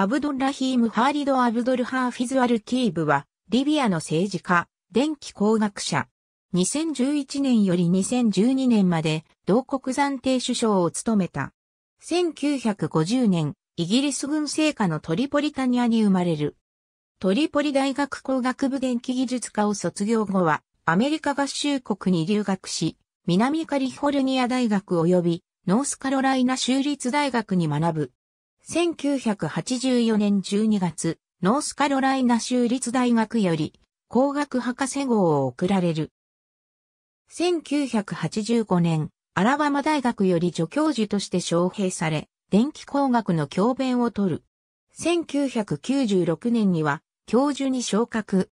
アブドッラヒーム・ハーリド・アブドル・ハーフィズ・アルキーブは、リビアの政治家、電気工学者。2011年より2012年まで、同国暫定首相を務めた。1950年、イギリス軍政下のトリポリタニアに生まれる。トリポリ大学工学部電気技術科を卒業後は、アメリカ合衆国に留学し、南カリフォルニア大学及び、ノースカロライナ州立大学に学ぶ。1984年12月、ノースカロライナ州立大学より工学博士号を贈られる。1985年、アラバマ大学より助教授として招聘され、電気工学の教鞭を取る。1996年には教授に昇格。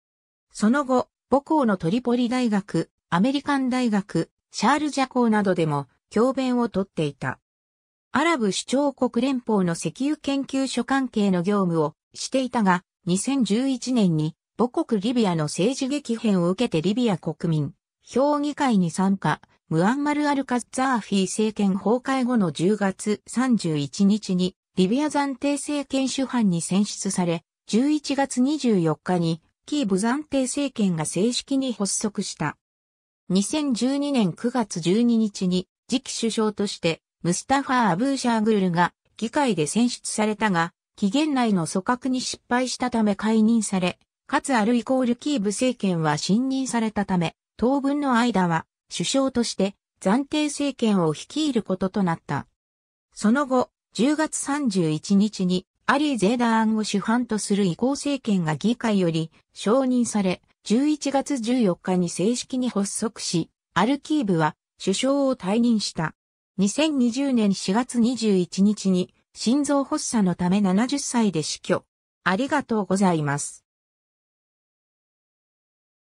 その後、母校のトリポリ大学、アメリカン大学、シャールジャコーなどでも教鞭を取っていた。アラブ首長国連邦の石油研究所関係の業務をしていたが、2011年に母国リビアの政治激変を受けてリビア国民、評議会に参加、ムアンマル・アルカッザーフィ政権崩壊後の10月31日に、リビア暫定政権主犯に選出され、11月24日に、キーブ暫定政権が正式に発足した。2012年9月12日に、次期首相として、ムスタファー・アブーシャーグルが議会で選出されたが、期限内の組閣に失敗したため解任され、かつアルイコールキーブ政権は信任されたため、当分の間は首相として暫定政権を率いることとなった。その後、10月31日にアリー・ゼーダーンを主犯とする移行政権が議会より承認され、11月14日に正式に発足し、アルキーブは首相を退任した。2020年4月21日に心臓発作のため70歳で死去。ありがとうございます。